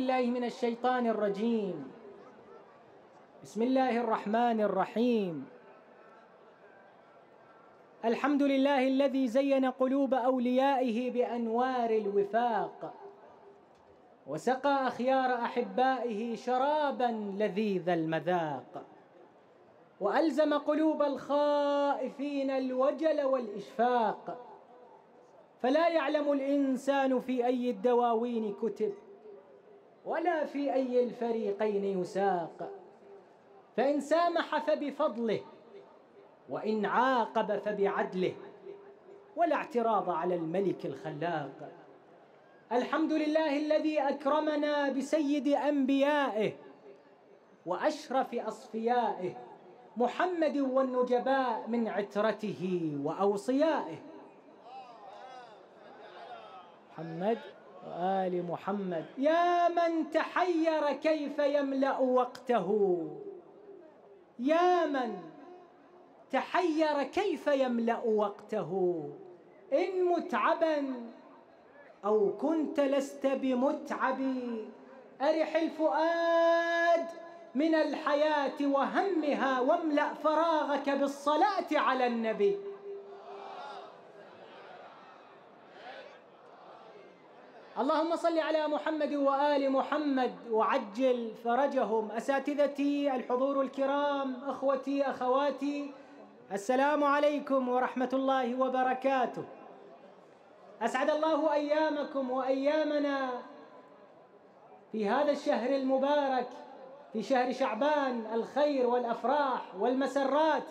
بالله من الشيطان الرجيم بسم الله الرحمن الرحيم الحمد لله الذي زين قلوب أوليائه بأنوار الوفاق وسقى أخيار أحبائه شرابا لذيذ المذاق وألزم قلوب الخائفين الوجل والإشفاق فلا يعلم الإنسان في أي الدواوين كتب ولا في أي الفريقين يساق فإن سامح فبفضله وإن عاقب فبعدله ولا اعتراض على الملك الخلاق الحمد لله الذي أكرمنا بسيد أنبيائه وأشرف أصفيائه محمد والنجباء من عترته وأوصيائه محمد وآل محمد يا من تحير كيف يملأ وقته يا من تحير كيف يملأ وقته إن متعبا أو كنت لست بمتعب أرح الفؤاد من الحياة وهمها واملأ فراغك بالصلاة على النبي اللهم صل على محمد وآل محمد وعجل فرجهم أساتذتي الحضور الكرام أخوتي أخواتي السلام عليكم ورحمة الله وبركاته أسعد الله أيامكم وأيامنا في هذا الشهر المبارك في شهر شعبان الخير والأفراح والمسرات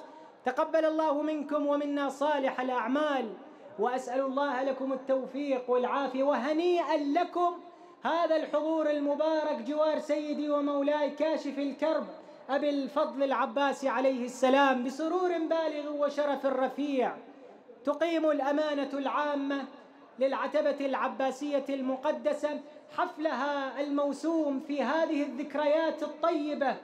تقبل الله منكم ومنا صالح الأعمال وأسأل الله لكم التوفيق والعافية وهنيئا لكم هذا الحضور المبارك جوار سيدي ومولاي كاشف الكرب أبي الفضل العباسي عليه السلام بسرور بالغ وشرف رفيع تقيم الأمانة العامة للعتبة العباسية المقدسة حفلها الموسوم في هذه الذكريات الطيبة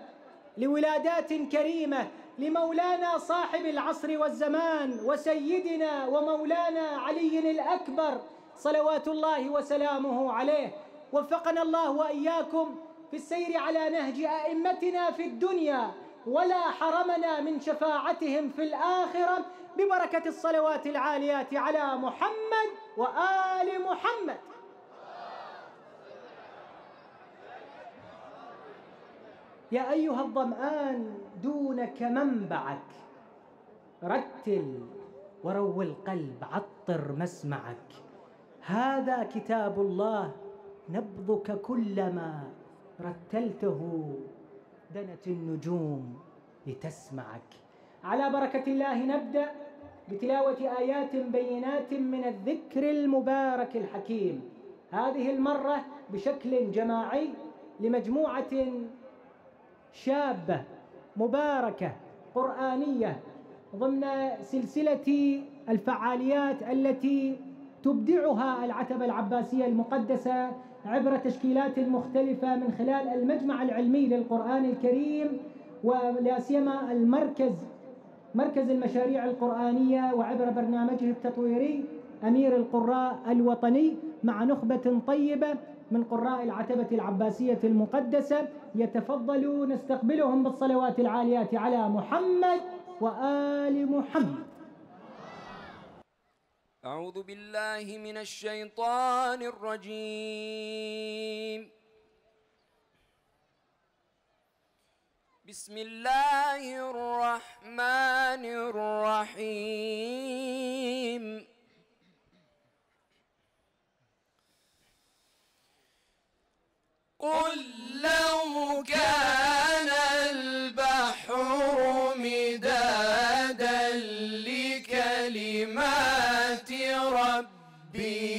لولادات كريمة لمولانا صاحب العصر والزمان وسيدنا ومولانا علي الأكبر صلوات الله وسلامه عليه وفقنا الله وإياكم في السير على نهج أئمتنا في الدنيا ولا حرمنا من شفاعتهم في الآخرة ببركة الصلوات العاليات على محمد وآل محمد يا أيها الظمآن دونك منبعك رتل وروي القلب عطر مسمعك هذا كتاب الله نبضك كلما رتلته دنت النجوم لتسمعك على بركة الله نبدأ بتلاوة آيات بينات من الذكر المبارك الحكيم هذه المرة بشكل جماعي لمجموعة شابة مباركة قرآنية ضمن سلسلة الفعاليات التي تبدعها العتبة العباسية المقدسة عبر تشكيلات مختلفة من خلال المجمع العلمي للقرآن الكريم ولا سيما المركز مركز المشاريع القرآنية وعبر برنامجه التطويري أمير القراء الوطني مع نخبة طيبة من قراء العتبة العباسية المقدسة يتفضلوا نستقبلهم بالصلوات العاليات على محمد وآل محمد أعوذ بالله من الشيطان الرجيم بسم الله الرحمن الرحيم قل لو كان البحر مدادا لكلمات ربي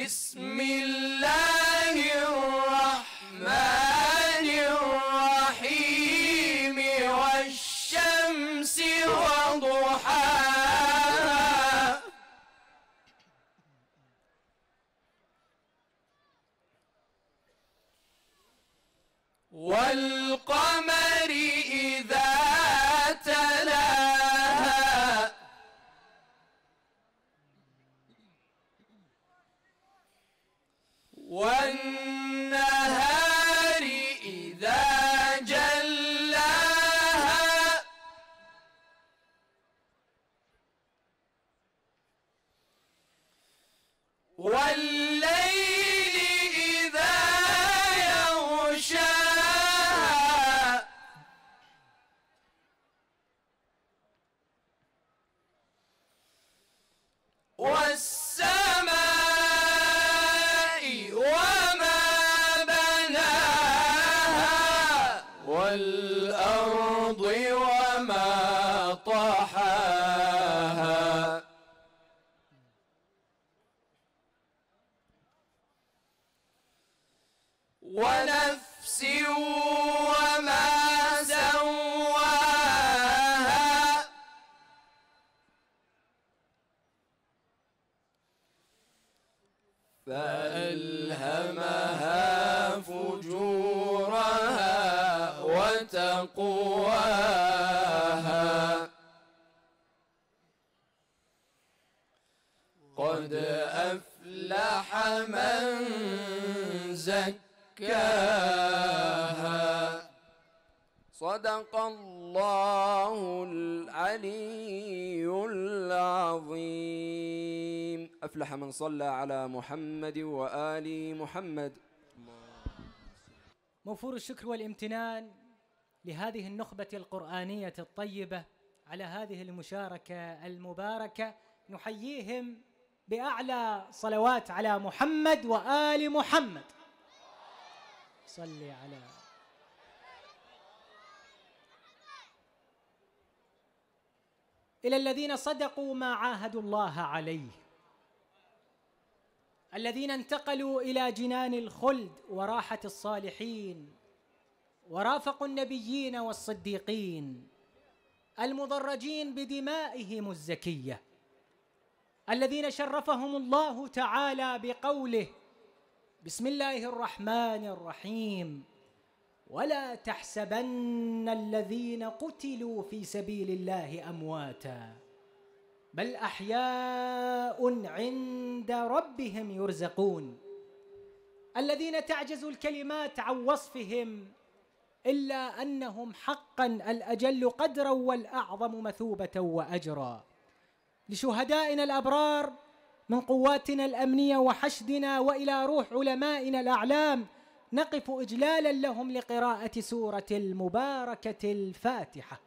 بسم الله صلى على محمد وآل محمد موفور الشكر والامتنان لهذه النخبة القرآنية الطيبة على هذه المشاركة المباركة نحييهم بأعلى صلوات على محمد وآل محمد صلي على إلى الذين صدقوا ما عاهدوا الله عليه الذين انتقلوا إلى جنان الخلد وراحة الصالحين ورافقوا النبيين والصديقين المضرجين بدمائهم الزكيه الذين شرفهم الله تعالى بقوله بسم الله الرحمن الرحيم ولا تحسبن الذين قتلوا في سبيل الله امواتا بل احياء عند ربهم يرزقون الذين تعجز الكلمات عن وصفهم الا انهم حقا الاجل قدرا والاعظم مثوبه واجرا لشهدائنا الابرار من قواتنا الامنيه وحشدنا والى روح علمائنا الاعلام نقف اجلالا لهم لقراءه سوره المباركه الفاتحه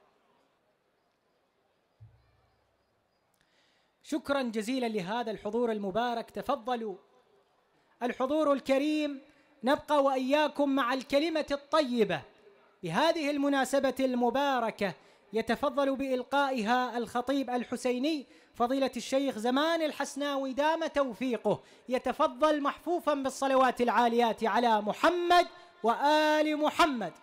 شكرا جزيلا لهذا الحضور المبارك تفضلوا الحضور الكريم نبقى واياكم مع الكلمه الطيبه بهذه المناسبه المباركه يتفضل بإلقائها الخطيب الحسيني فضيلة الشيخ زمان الحسناوي دام توفيقه يتفضل محفوفا بالصلوات العاليات على محمد وآل محمد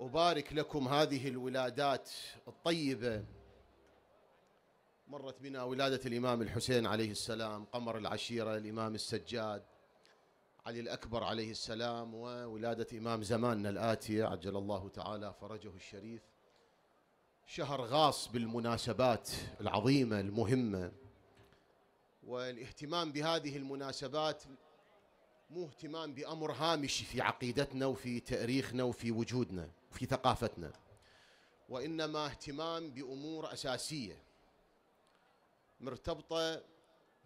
أبارك لكم هذه الولادات الطيبة مرت بنا ولادة الإمام الحسين عليه السلام قمر العشيرة الإمام السجاد علي الأكبر عليه السلام وولادة إمام زماننا الآتي عجل الله تعالى فرجه الشريف شهر غاص بالمناسبات العظيمة المهمة والاهتمام بهذه المناسبات مو اهتمام بأمر هامشي في عقيدتنا وفي تاريخنا وفي وجودنا وفي ثقافتنا وإنما اهتمام بأمور أساسية مرتبطة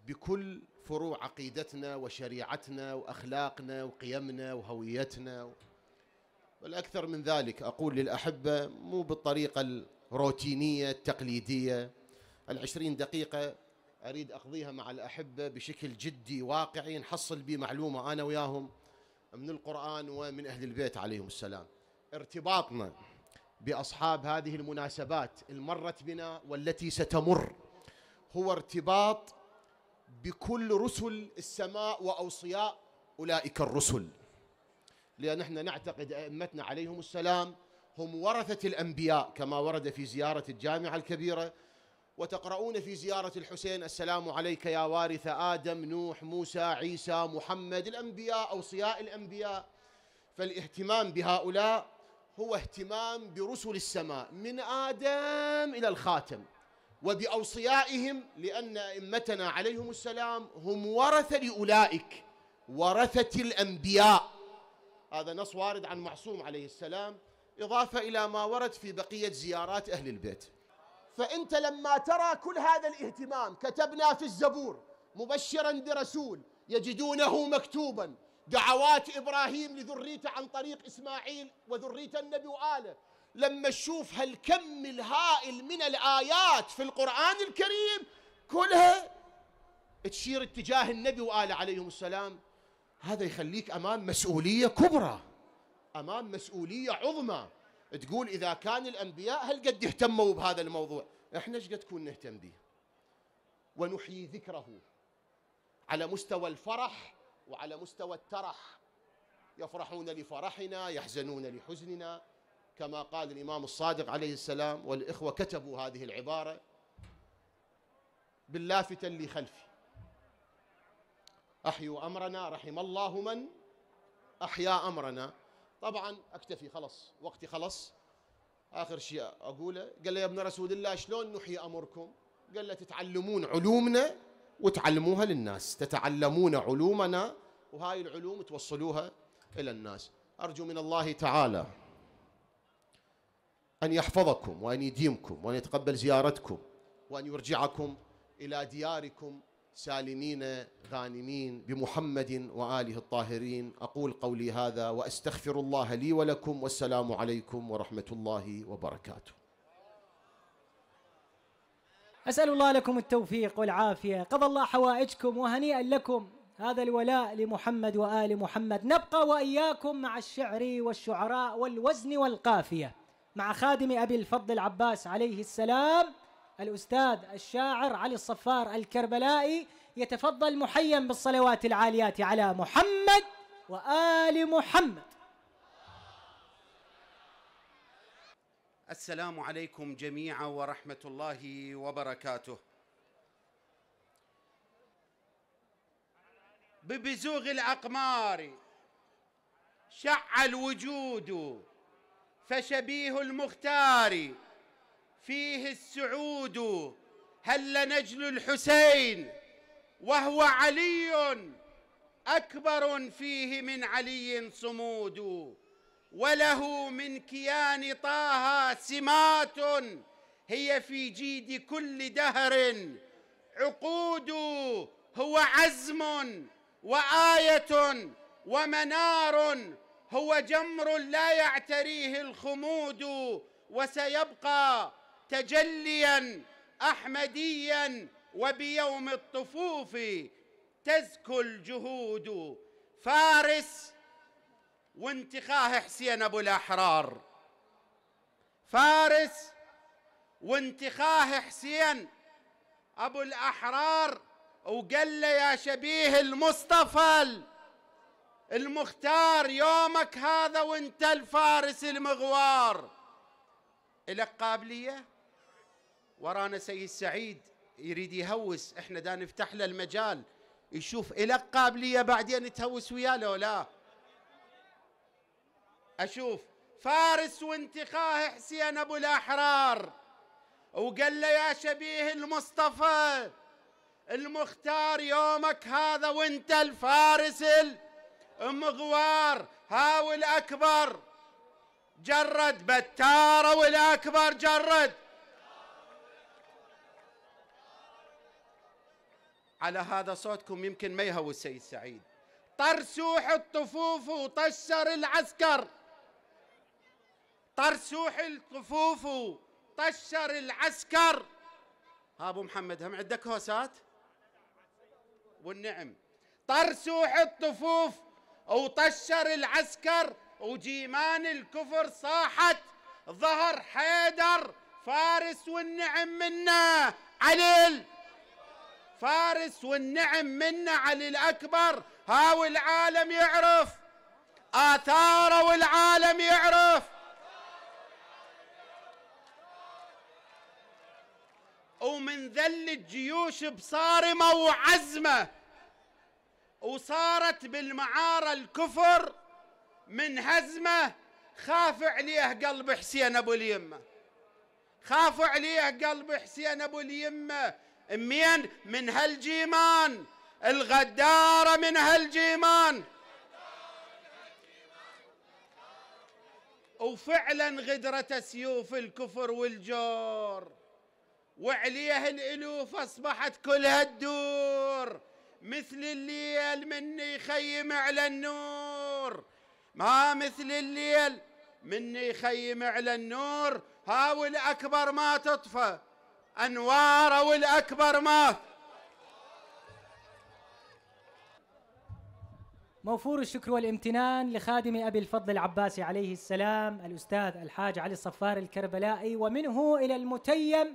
بكل فروع عقيدتنا وشريعتنا وأخلاقنا وقيمنا وهويتنا والأكثر من ذلك أقول للأحبة مو بالطريقة الروتينية التقليدية العشرين دقيقة اريد اقضيها مع الاحبه بشكل جدي واقعي نحصل به معلومه انا وياهم من القران ومن اهل البيت عليهم السلام ارتباطنا باصحاب هذه المناسبات المرت بنا والتي ستمر هو ارتباط بكل رسل السماء واوصياء اولئك الرسل لان احنا نعتقد ائمتنا عليهم السلام هم ورثه الانبياء كما ورد في زياره الجامعه الكبيره وتقرؤون في زيارة الحسين السلام عليك يا وارث آدم نوح موسى عيسى محمد الأنبياء أوصياء الأنبياء فالاهتمام بهؤلاء هو اهتمام برسل السماء من آدم إلى الخاتم وبأوصيائهم لأن أئمتنا عليهم السلام هم ورثة لأولئك ورثة الأنبياء هذا نص وارد عن معصوم عليه السلام إضافة إلى ما ورد في بقية زيارات أهل البيت فأنت لما ترى كل هذا الاهتمام كتبنا في الزبور مبشرا برسول يجدونه مكتوبا دعوات إبراهيم لذريته عن طريق إسماعيل وذرية النبي وآله لما تشوف هالكم الهائل من الآيات في القرآن الكريم كلها تشير اتجاه النبي وآله عليهم السلام هذا يخليك أمام مسؤولية كبرى أمام مسؤولية عظمى تقول إذا كان الأنبياء هل قد اهتموا بهذا الموضوع إحنا ايش قد كون نهتم به ونحيي ذكره على مستوى الفرح وعلى مستوى الترح يفرحون لفرحنا يحزنون لحزننا كما قال الإمام الصادق عليه السلام والإخوة كتبوا هذه العبارة باللافته اللي خلفي أحيوا أمرنا رحم الله من أحيا أمرنا طبعا اكتفي خلص وقتي خلص اخر شيء اقوله قال له يا ابن رسول الله شلون نحيي امركم قال له تتعلمون علومنا وتعلموها للناس تتعلمون علومنا وهاي العلوم توصلوها الى الناس ارجو من الله تعالى ان يحفظكم وان يديمكم وان يتقبل زيارتكم وان يرجعكم الى دياركم سالمين غانمين بمحمد واله الطاهرين اقول قولي هذا واستغفر الله لي ولكم والسلام عليكم ورحمه الله وبركاته. اسال الله لكم التوفيق والعافيه، قضى الله حوائجكم وهنيئا لكم هذا الولاء لمحمد وال محمد، نبقى واياكم مع الشعر والشعراء والوزن والقافيه مع خادم ابي الفضل العباس عليه السلام الأستاذ الشاعر علي الصفار الكربلائي يتفضل محيا بالصلوات العاليات على محمد وآل محمد السلام عليكم جميعا ورحمة الله وبركاته ببزوغ الأقمار شع الوجود فشبيه المختار فيه السعود هل نجل الحسين وهو علي أكبر فيه من علي صمود وله من كيان طه سمات هي في جيد كل دهر عقود هو عزم وآية ومنار هو جمر لا يعتريه الخمود وسيبقى تجليا احمديا وبيوم الطفوف تزكو الجهود فارس وانتخاه حسين ابو الاحرار فارس وانتخاه حسين ابو الاحرار وقال له يا شبيه المصطفى المختار يومك هذا وانت الفارس المغوار الك قابليه ورانا سيد سعيد يريد يهوس احنا دا نفتح له المجال يشوف الك قابليه بعدين تهوس وياه لو لا اشوف فارس وانتقاه حسين ابو الاحرار وقال له يا شبيه المصطفى المختار يومك هذا وانت الفارس المغوار هاو الاكبر جرد بتاره والاكبر جرد على هذا صوتكم يمكن ما يهوي السيد سعيد طرسوح الطفوف وطشر العسكر طرسوح الطفوف وطشر العسكر ها ابو محمد هم عندك هوسات والنعم طرسوح الطفوف وطشر العسكر وجيمان الكفر صاحت ظهر حيدر فارس والنعم منا عليل فارس والنعم منا علي الأكبر ها والعالم يعرف آثاره والعالم يعرف ومن ذل الجيوش بصارمة وعزمة وصارت بالمعارة الكفر من هزمة خاف عليه قلب حسين أبو اليمة خاف عليه قلب حسين أبو اليمة منين من هالجيمان الغدارة من هالجيمان وفعلا غدرة سيوف الكفر والجور وعليها الألوف أصبحت كلها تدور مثل الليل من يخيم على النور ما مثل الليل من يخيم على النور هاو الأكبر ما تطفى انواره والاكبر مات موفور الشكر والامتنان لخادم ابي الفضل العباسي عليه السلام الاستاذ الحاج علي الصفار الكربلائي ومنه الى المتيم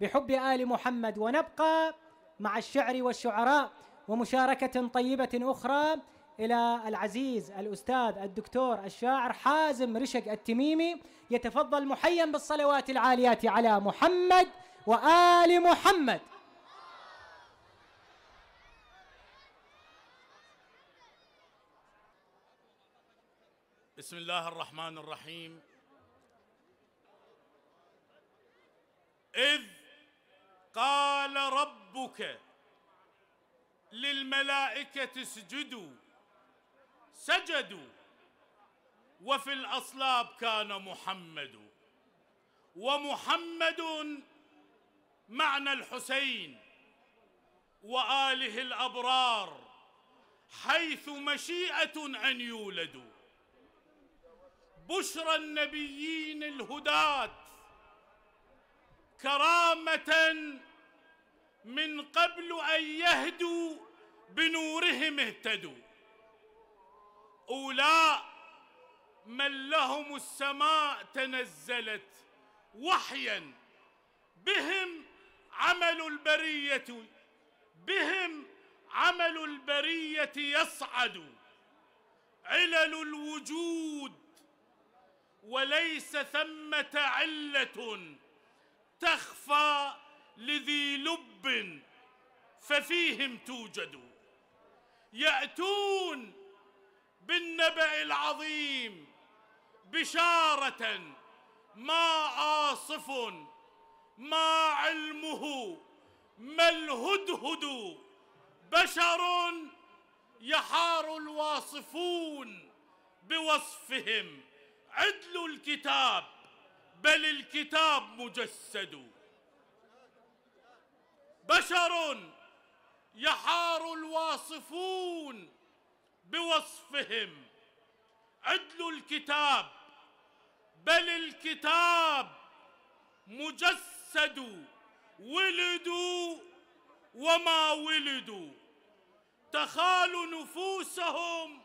بحب ال محمد ونبقى مع الشعر والشعراء ومشاركه طيبه اخرى الى العزيز الاستاذ الدكتور الشاعر حازم رشق التميمي يتفضل محيا بالصلوات العاليات على محمد وآل محمد بسم الله الرحمن الرحيم إذ قال ربك للملائكة اسجدوا سجدوا وفي الأصلاب كان محمد ومحمد معنى الحسين واله الابرار حيث مشيئه ان يولدوا بشرى النبيين الهداه كرامه من قبل ان يهدوا بنورهم اهتدوا اولاء من لهم السماء تنزلت وحيا بهم عمل البريه بهم عمل البريه يصعد علل الوجود وليس ثمه عله تخفى لذي لب ففيهم توجد ياتون بالنبا العظيم بشاره ما آصف ما علمه ما الهدهد بشر يحار الواصفون بوصفهم عدل الكتاب بل الكتاب مجسد بشر يحار الواصفون بوصفهم عدل الكتاب بل الكتاب مجسد افسدوا ولدوا وما ولدوا تخالوا نفوسهم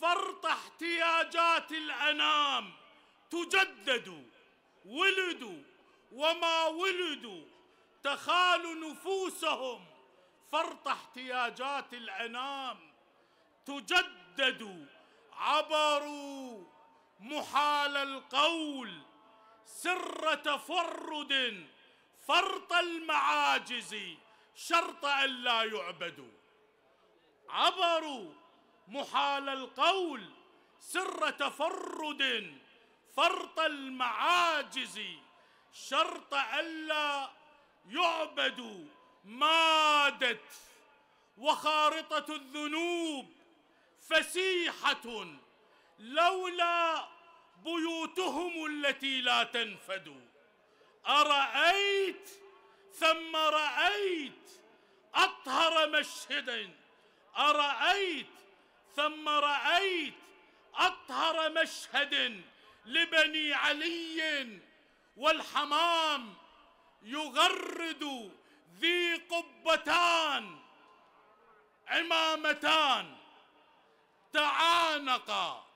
فرط احتياجات الأنام تجددوا ولدوا وما ولدوا تخالوا نفوسهم فرط احتياجات الأنام تجددوا عبروا محال القول سر تفرد فرط المعاجز شرط أن لا يعبدوا عبروا محال القول سر تفرد فرط المعاجز شرط ألا يعبدوا مادت وخارطة الذنوب فسيحة لولا بيوتهم التي لا تنفد أرأيت ثم رأيت أطهر مشهدا أرأيت ثم رأيت أطهر مشهد لبني علي والحمام يغرد ذي قبتان عمامتان تعانقا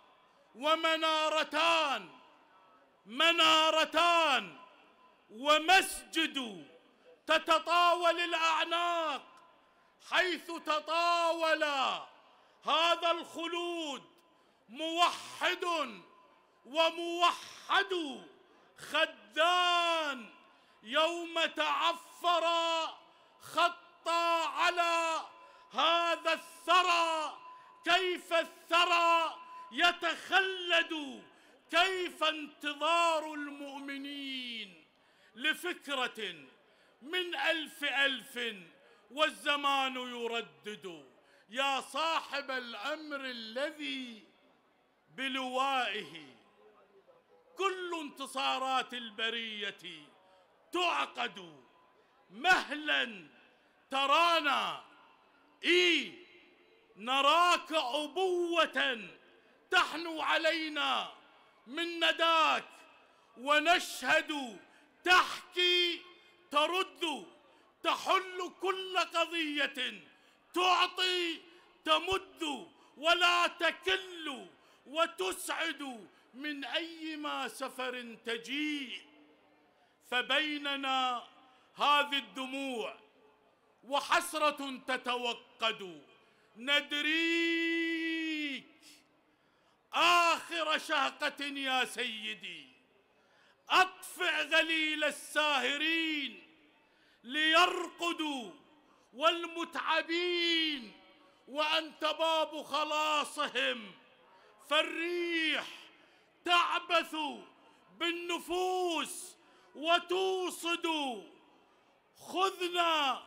ومنارتان منارتان ومسجد تتطاول الاعناق حيث تطاول هذا الخلود موحد وموحد خدان يوم تعفر خطى على هذا الثرى كيف الثرى يتخلد كيف انتظار المؤمنين لفكرة من ألف ألف والزمان يردد يا صاحب الأمر الذي بلوائه كل انتصارات البرية تعقد مهلا ترانا إي نراك عبوة تحنو علينا من نداك ونشهد تحكي ترد تحل كل قضية تعطي تمد ولا تكل وتسعد من أيما سفر تجيء فبيننا هذه الدموع وحسرة تتوقد ندري آخر شهقة يا سيدي أطفئ غليل الساهرين ليرقدوا والمتعبين وأنت باب خلاصهم فالريح تعبث بالنفوس وتوصد خذنا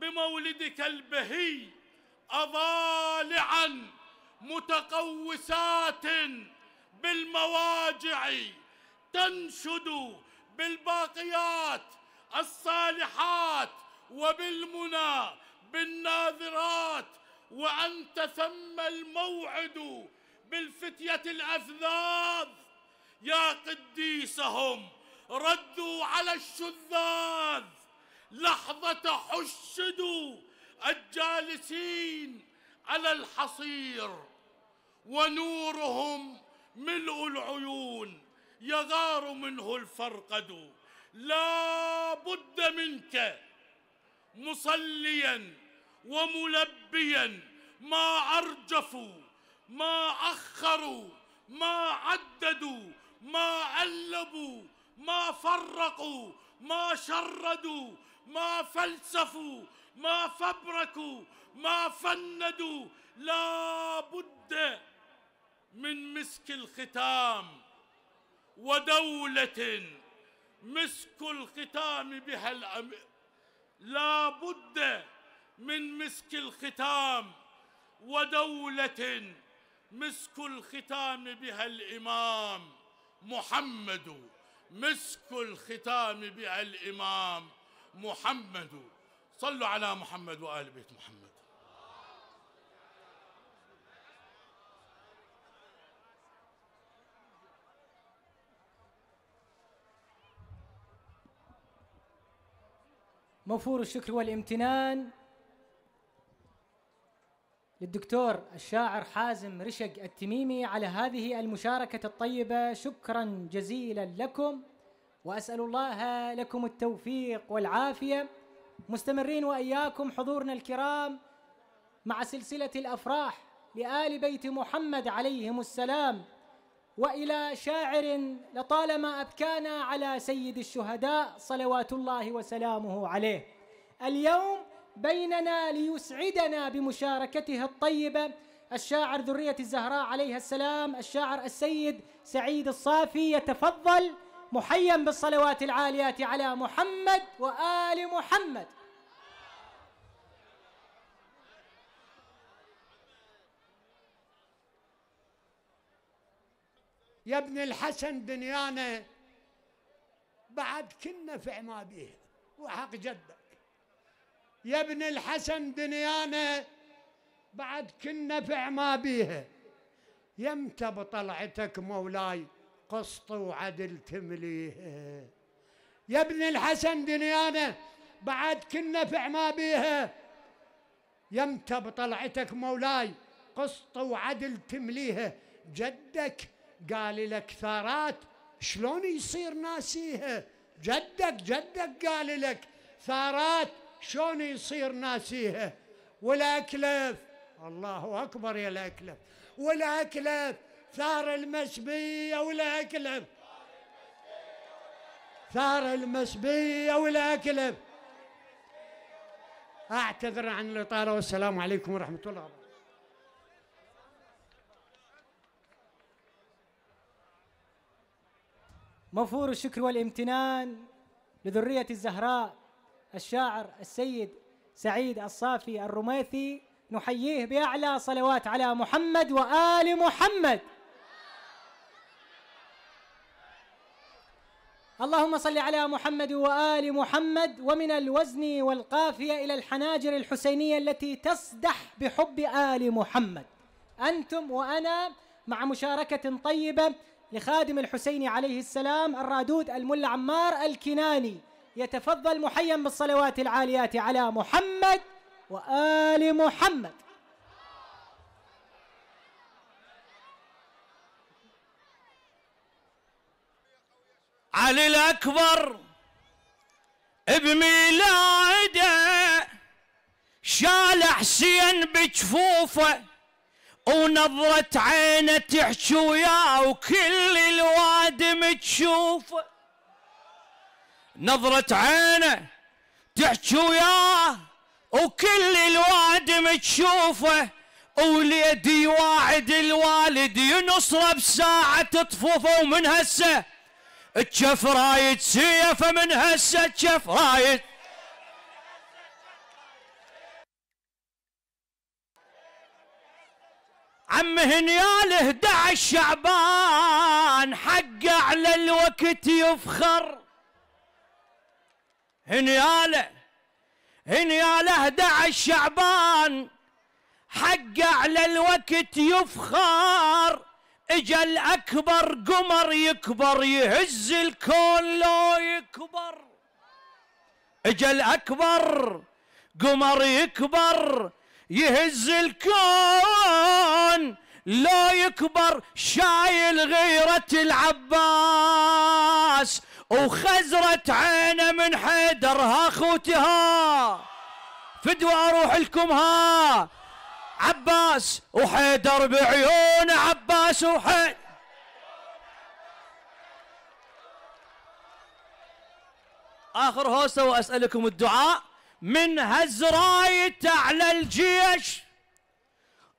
بمولدك البهي أضالعاً متقوسات بالمواجع تنشد بالباقيات الصالحات وبالمنى بالناظرات وأنت ثم الموعد بالفتية الأفذاذ يا قديسهم ردوا على الشذاذ لحظة حشدوا الجالسين على الحصير ونورهم ملء العيون يغار منه الفرقد لا بد منك مصليا وملبيا ما ارجفوا ما اخروا ما عددوا ما علبوا ما فرقوا ما شردوا ما فلسفوا ما فبركوا ما فندوا لا بد من مسك الختام ودولة مسك الختام بها الأمير لا بد من مسك الختام ودولة مسك الختام بها الإمام محمد مسك الختام بها الإمام محمد صلوا على محمد وآل بيت محمد موفور الشكر والامتنان للدكتور الشاعر حازم رشق التميمي على هذه المشاركة الطيبة شكرا جزيلا لكم وأسأل الله لكم التوفيق والعافية مستمرين وإياكم حضورنا الكرام مع سلسلة الأفراح لآل بيت محمد عليهم السلام والى شاعر لطالما ابكانا على سيد الشهداء صلوات الله وسلامه عليه اليوم بيننا ليسعدنا بمشاركته الطيبه الشاعر ذريه الزهراء عليها السلام الشاعر السيد سعيد الصافي يتفضل محيا بالصلوات العاليات على محمد وال محمد يا ابن الحسن دنيانا بعد كنا في عماديه وحق جدك يا ابن الحسن دنيانا بعد كنا في عماديه يمتى بطلعتك مولاي قسط وعدل تمليها يا ابن الحسن دنيانا بعد كنا في عماديه يمتى بطلعتك مولاي قسط وعدل تمليها جدك قال لك ثارات شلون يصير ناسيها جدك جدك قال لك ثارات شلون يصير ناسيها والأكلف الله أكبر يا الأكلف والأكلف ثار المسبية والأكلف ثار المسبية والأكلف أعتذر عن الإطالة والسلام عليكم ورحمة الله وبركاته موفور الشكر والامتنان لذرية الزهراء الشاعر السيد سعيد الصافي الرميثي نحييه بأعلى صلوات على محمد وآل محمد اللهم صل على محمد وآل محمد ومن الوزن والقافية إلى الحناجر الحسينية التي تصدح بحب آل محمد أنتم وأنا مع مشاركة طيبة لخادم الحسين عليه السلام الرادود الملا عمار الكناني يتفضل محيا بالصلوات العاليات على محمد وآل محمد علي الأكبر بميلاده شال حسين بجفوفه ونظرة عينه تحشو وياه وكل الواد متشوف نظرة عينه تحشو وياه وكل الواد متشوفه وليدي واعد الوالد ينصره بساعة طفوفه ومن هسه تشف رايد سيفه من هسه تشف رايد عم هنيال 11 شعبان حقه على الوقت يفخر هنياله هنياله 11 شعبان حقه على الوقت يفخر اجا الاكبر قمر يكبر يهز الكون لو يكبر اجا الاكبر قمر يكبر يهز الكون لا يكبر شايل غيرة العباس وخزرة عينه من حيدرها خوتها فدوى اروح لكم ها عباس وحيدر بعيون عباس وحيدر اخر هوسه واسالكم الدعاء من هزرايت على الجيش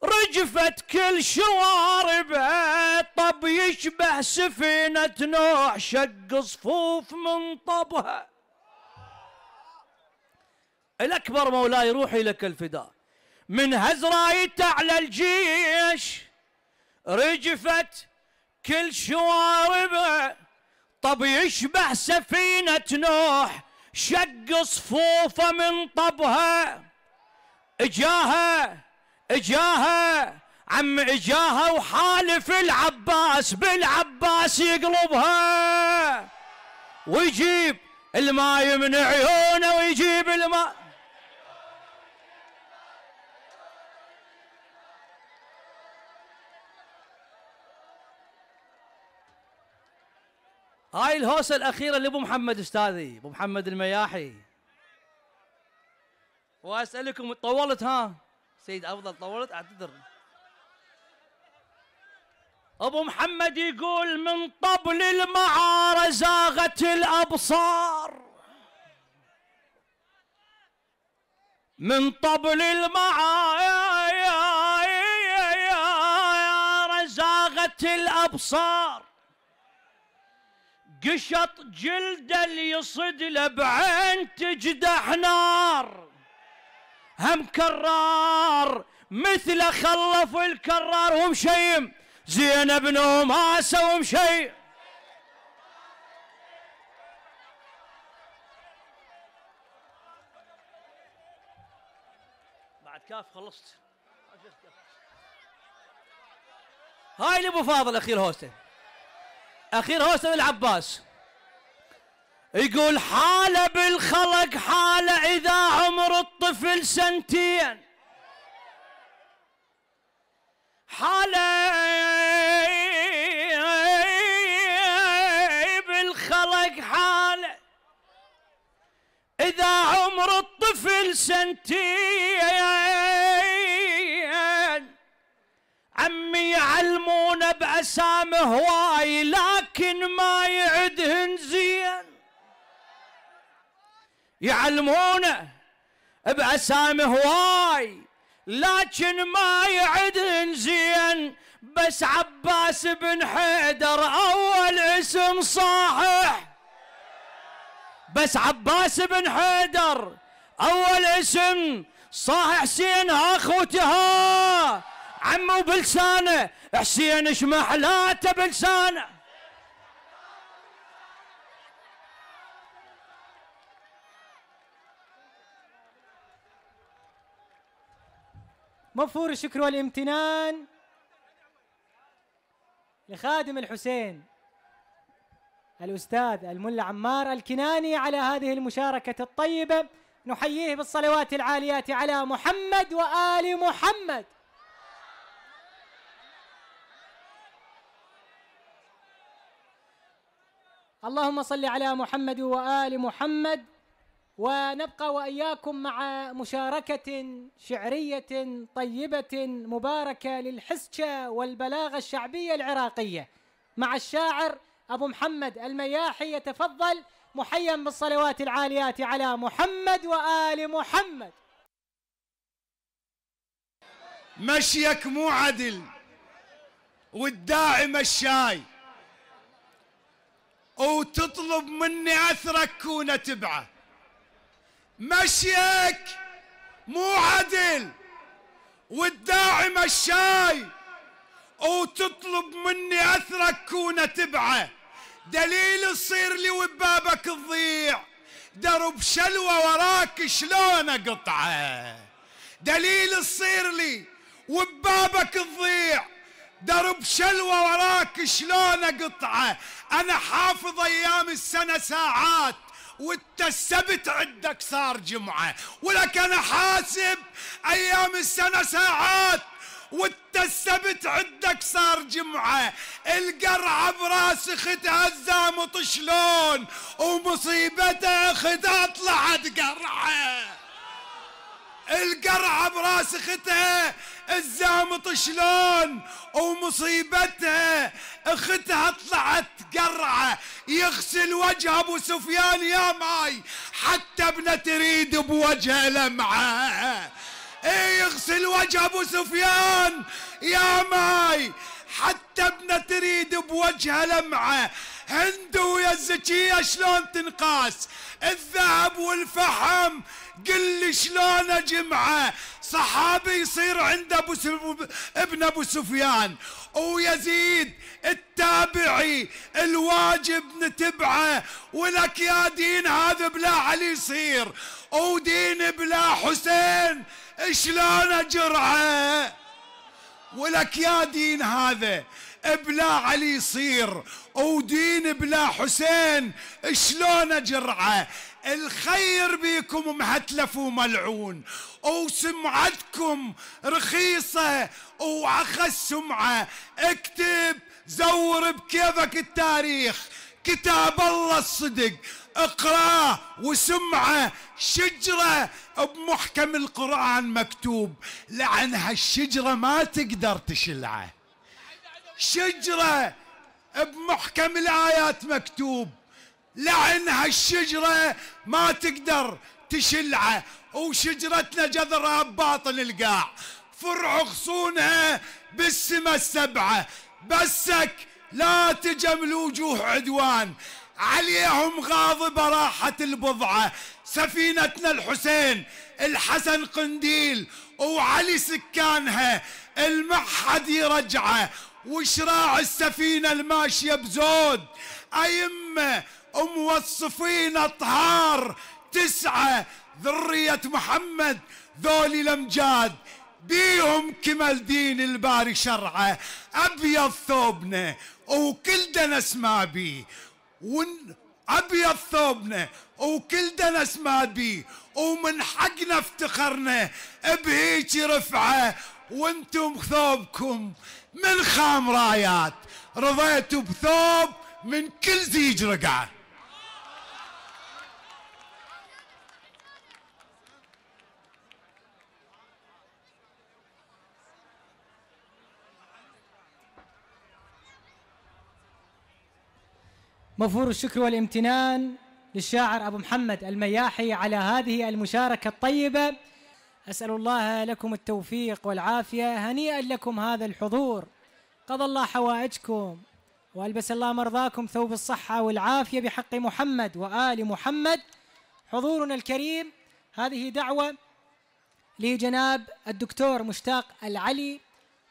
رجفت كل شواربها طب يشبه سفينة نوح شق صفوف من طبها الأكبر مولاي روحي لك الفداء من هزرايت على الجيش رجفت كل شواربه طب يشبه سفينة نوح شق صفوفه من طبها اجاها اجاها عم اجاها وحالف العباس بالعباس يقلبها ويجيب الماي من عيونه ويجيب الماي هاي الهوسه الاخيره لابو محمد استاذي ابو محمد المياحي واسالكم طولت ها سيد افضل طولت اعتذر ابو محمد يقول من طبل المعارة زاغت الابصار من طبل المعارة زاغت الابصار قشط جلده اللي يصد لبعين بعين تجدح نار هم كرار مثل خلف الكرار ومشيم زينب هم شيء بعد كاف خلصت هاي لابو فاضل اخي الهوسته اخير هوسه العباس يقول حالة بالخلق حالة إذا عمر الطفل سنتين حالة بالخلق حالة إذا عمر الطفل سنتين يعلمون بأسامي هواي لكن ما يعدهن زين يعلمون بأسامي هواي لكن ما يعدهن زين بس عباس بن حيدر أول اسم صحيح بس عباس بن حيدر أول اسم صاح حسين أخوتها عمو بلسانه حسين لا بلسانه مفور الشكر والامتنان لخادم الحسين الأستاذ الملا عمار الكناني على هذه المشاركة الطيبة نحييه بالصلوات العاليات على محمد وآل محمد اللهم صل على محمد وآل محمد ونبقى وإياكم مع مشاركة شعرية طيبة مباركة للحسكة والبلاغة الشعبية العراقية مع الشاعر أبو محمد المياحي يتفضل محيا بالصلوات العاليات على محمد وآل محمد مشيك مو عدل والداعم الشاي وتطلب مني اثرك ونتبعه مشيك مو عدل والداعم الشاي وتطلب مني اثرك كون دليل تصير لي وبابك تضيع درب شلوى وراك شلون اقطعه دليل تصير لي وبابك تضيع درب شلوه وراك شلون قطعة أنا حافظ أيام السنة ساعات وانت السبت عندك صار جمعة ولك أنا حاسب أيام السنة ساعات وانت السبت عندك صار جمعة القرعة براس اختها الزامط شلون ومصيبته اختها طلعت قرعة القرعة براسختها الزامط شلون ومصيبتها اختها طلعت قرعة يغسل وجه ابو سفيان يا ماي حتى ابنه تريد بوجهه لمعه ايه يغسل وجه ابو سفيان يا ماي حتى ابنه تريد بوجهه لمعه هند ويا الزكية شلون تنقاس الذهب والفحم قل لي شلون اجمعه صحابي يصير عند ابو ابن ابو سفيان ويزيد التابعي الواجب نتبعه ولك يا دين هذا بلا علي يصير ودين بلا حسين شلون اجرعه ولك يا دين هذا بلا علي يصير ودين بلا حسين شلون جرعه الخير بيكم مهتلف وملعون وسمعتكم رخيصة وعخ السمعة اكتب زور بكيفك التاريخ كتاب الله الصدق اقراه وسمعه شجرة بمحكم القرآن مكتوب لعن هالشجرة ما تقدر تشلعه شجرة بمحكم الآيات مكتوب لعن هالشجرة ما تقدر تشلعه وشجرتنا جذرها بباطن القاع فرع غصونها بالسما السبعة بسك لا تجمل وجوه عدوان عليهم غاضبة راحت البضعة سفينتنا الحسين الحسن قنديل وعلي سكانها المعهد يرجعه وشراع السفينة الماشية بزود أئمة موصفين أطهار تسعة ذرية محمد ذولي الأمجاد بيهم كمال دين الباري شرعه أبيض ثوبنا وكل دنس ما بيه ون... ابيض ثوبنا وكل دنس ما بي ومن حقنا افتخرنا بهيجي رفعه وانتم ثوبكم من خام رايات رضيت بثوب من كل زيج رقعه مفور الشكر والامتنان للشاعر أبو محمد المياحي على هذه المشاركة الطيبة أسأل الله لكم التوفيق والعافية هنيئا لكم هذا الحضور قضى الله حوائجكم وألبس الله مرضاكم ثوب الصحة والعافية بحق محمد وآل محمد حضورنا الكريم هذه دعوة لجناب الدكتور مشتاق العلي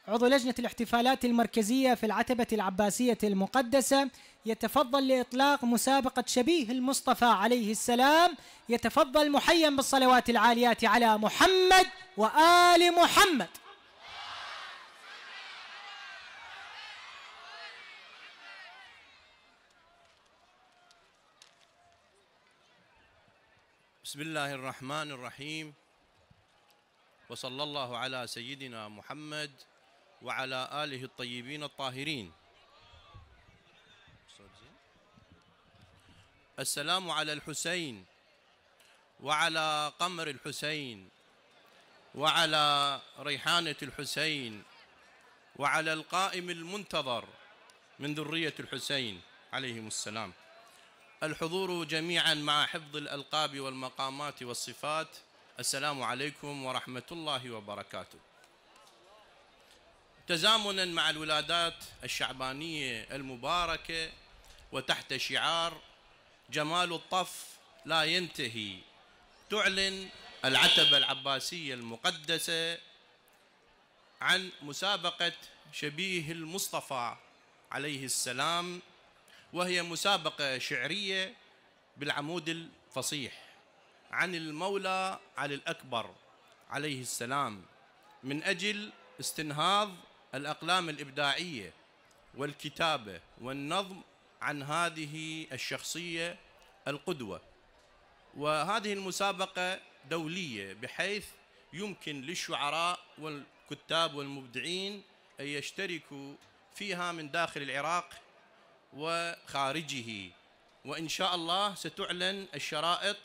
عضو لجنة الاحتفالات المركزية في العتبة العباسية المقدسة يتفضل لإطلاق مسابقة شبيه المصطفى عليه السلام يتفضل محيا بالصلوات العاليات على محمد وآل محمد بسم الله الرحمن الرحيم وصلى الله على سيدنا محمد وعلى آله الطيبين الطاهرين السلام على الحسين وعلى قمر الحسين وعلى ريحانة الحسين وعلى القائم المنتظر من ذرية الحسين عليهم السلام الحضور جميعا مع حفظ الألقاب والمقامات والصفات السلام عليكم ورحمة الله وبركاته تزامنا مع الولادات الشعبانية المباركة وتحت شعار جمال الطف لا ينتهي تعلن العتبة العباسية المقدسة عن مسابقة شبيه المصطفى عليه السلام وهي مسابقة شعرية بالعمود الفصيح عن المولى علي الأكبر عليه السلام من أجل استنهاض الأقلام الإبداعية والكتابة والنظم عن هذه الشخصية القدوة وهذه المسابقة دولية بحيث يمكن للشعراء والكتاب والمبدعين أن يشتركوا فيها من داخل العراق وخارجه وإن شاء الله ستعلن الشرائط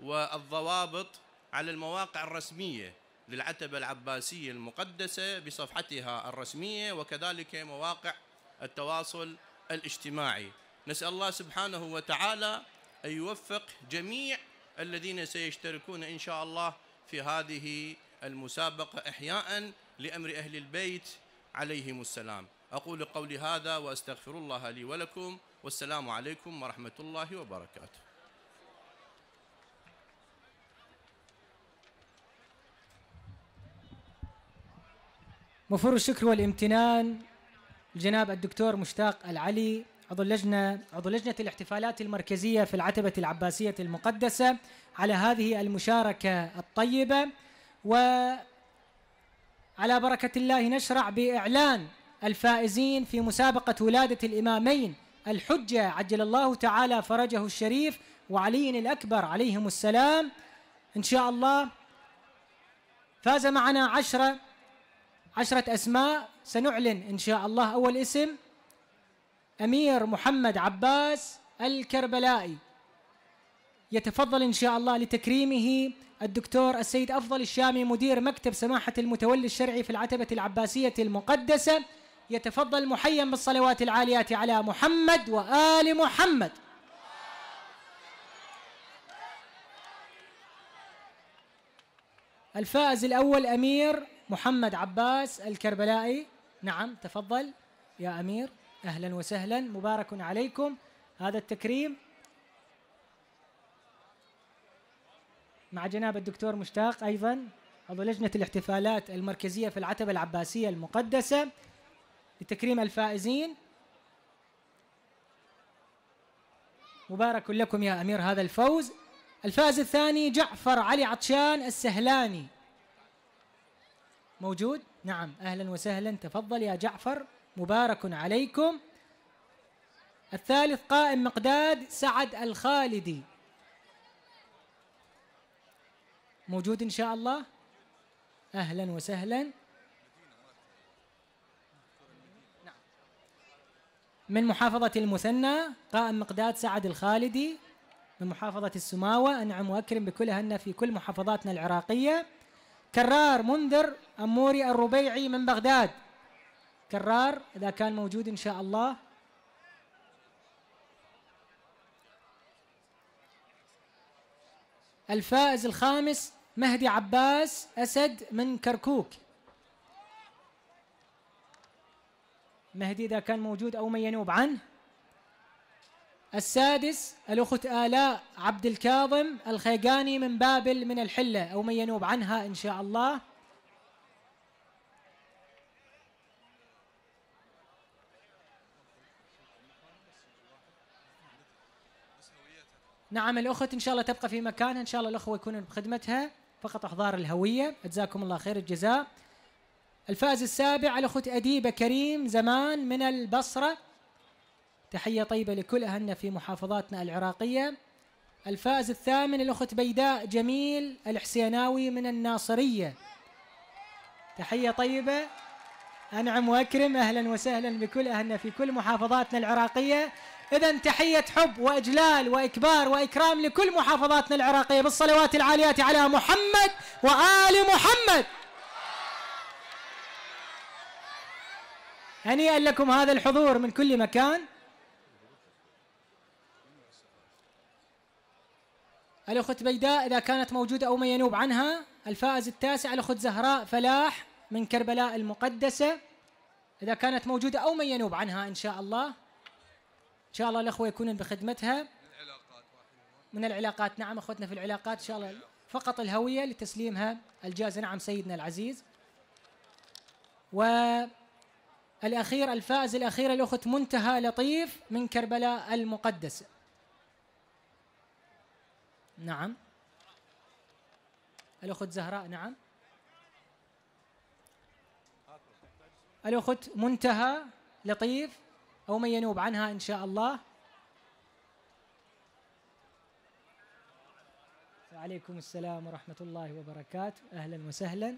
والضوابط على المواقع الرسمية للعتبة العباسية المقدسة بصفحتها الرسمية وكذلك مواقع التواصل الاجتماعي نسأل الله سبحانه وتعالى أن يوفق جميع الذين سيشتركون إن شاء الله في هذه المسابقة إحياء لأمر أهل البيت عليهم السلام أقول قولي هذا وأستغفر الله لي ولكم والسلام عليكم ورحمة الله وبركاته مفر الشكر والامتنان الجناب الدكتور مشتاق العلي عضو اللجنة عضو لجنة الاحتفالات المركزية في العتبة العباسية المقدسة على هذه المشاركة الطيبة وعلى بركة الله نشرع بإعلان الفائزين في مسابقة ولادة الإمامين الحجة عجل الله تعالى فرجه الشريف وعلي الأكبر عليهم السلام إن شاء الله فاز معنا عشرة عشرة أسماء سنعلن إن شاء الله أول اسم أمير محمد عباس الكربلائي يتفضل إن شاء الله لتكريمه الدكتور السيد أفضل الشامي مدير مكتب سماحة المتولي الشرعي في العتبة العباسية المقدسة يتفضل محيا بالصلوات العاليات على محمد وآل محمد الفائز الأول أمير محمد عباس الكربلائي نعم تفضل يا أمير أهلا وسهلا مبارك عليكم هذا التكريم مع جناب الدكتور مشتاق أيضا عضو لجنة الاحتفالات المركزية في العتبة العباسية المقدسة لتكريم الفائزين مبارك لكم يا أمير هذا الفوز الفائز الثاني جعفر علي عطشان السهلاني موجود نعم أهلا وسهلا تفضل يا جعفر مبارك عليكم الثالث قائم مقداد سعد الخالدي موجود إن شاء الله أهلا وسهلا نعم. من محافظة المثنى قائم مقداد سعد الخالدي من محافظة السماوة أنعم وأكرم بكل هنا في كل محافظاتنا العراقية كرار منذر أموري الربيعي من بغداد كرار إذا كان موجود إن شاء الله الفائز الخامس مهدي عباس أسد من كركوك مهدي إذا كان موجود أو من ينوب عنه السادس الأخت آلاء عبد الكاظم الخيقاني من بابل من الحلة أو من ينوب عنها إن شاء الله نعم الأخت إن شاء الله تبقى في مكانها إن شاء الله الأخوة يكونون بخدمتها فقط أحضار الهوية جزاكم الله خير الجزاء الفائز السابع على أخت أديبة كريم زمان من البصرة تحية طيبة لكل أهلنا في محافظاتنا العراقية الفائز الثامن الأخت بيداء جميل الحسيناوي من الناصرية تحية طيبة أنعم وأكرم أهلا وسهلا بكل أهلنا في كل محافظاتنا العراقية إذا تحية حب وإجلال وإكبار وإكرام لكل محافظاتنا العراقية بالصلوات العاليات على محمد وآل محمد هنيئا لكم هذا الحضور من كل مكان الأخت بيداء إذا كانت موجودة أو من ينوب عنها الفائز التاسع الأخت زهراء فلاح من كربلاء المقدسة إذا كانت موجودة أو من ينوب عنها إن شاء الله شاء الله الاخوه يكونون بخدمتها من العلاقات من العلاقات نعم اخوتنا في العلاقات ان شاء الله فقط الهويه لتسليمها الجائزه نعم سيدنا العزيز والاخير الفائز الاخير الاخت منتهى لطيف من كربلاء المقدسه نعم الأخت زهراء نعم الأخت منتهى لطيف أو من ينوب عنها إن شاء الله وعليكم السلام ورحمة الله وبركاته أهلا وسهلا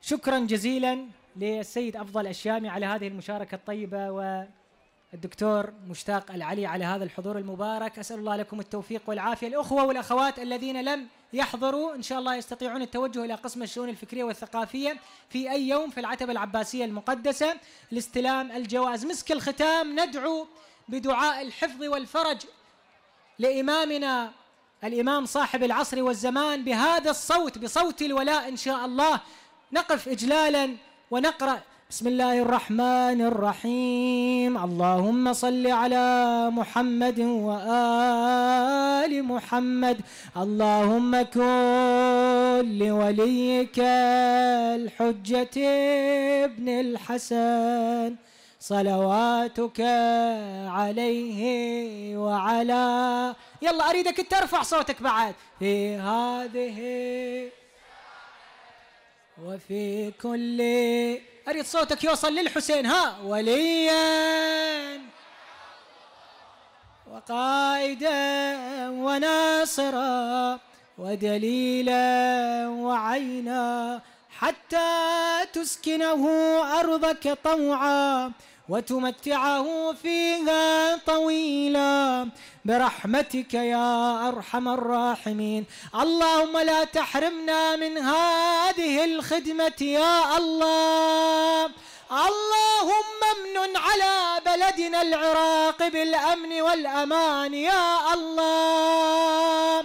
شكرا جزيلا للسيد أفضل الشامي على هذه المشاركة الطيبة و الدكتور مشتاق العلي على هذا الحضور المبارك أسأل الله لكم التوفيق والعافية الأخوة والأخوات الذين لم يحضروا إن شاء الله يستطيعون التوجه إلى قسم الشؤون الفكرية والثقافية في أي يوم في العتبة العباسية المقدسة لاستلام الجوائز مسك الختام ندعو بدعاء الحفظ والفرج لإمامنا الإمام صاحب العصر والزمان بهذا الصوت بصوت الولاء إن شاء الله نقف إجلالا ونقرأ بسم الله الرحمن الرحيم اللهم صل على محمد وآل محمد اللهم كن لوليك الحجة ابن الحسن صلواتك عليه وعلى يلا أريدك أنت ترفع صوتك بعد في هذه وفي كل اريد صوتك يوصل للحسين ها وليا وقائدا وناصرا ودليلا وعينا حتى تسكنه ارضك طوعا وتمتعه فيها طويلا برحمتك يا ارحم الراحمين اللهم لا تحرمنا من هذه الخدمه يا الله اللهم امن على بلدنا العراق بالامن والامان يا الله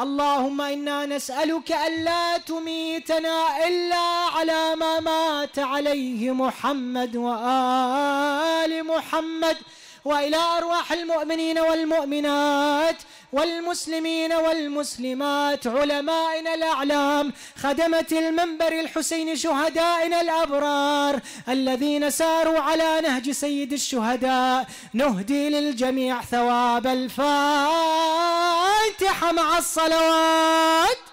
اللهم إنا نسألك ألا تميتنا إلا على ما مات عليه محمد وآل محمد وإلى أرواح المؤمنين والمؤمنات والمسلمين والمسلمات علمائنا الأعلام خدمة المنبر الحسين شهدائنا الأبرار الذين ساروا على نهج سيد الشهداء نهدي للجميع ثواب الفاتحة مع الصلوات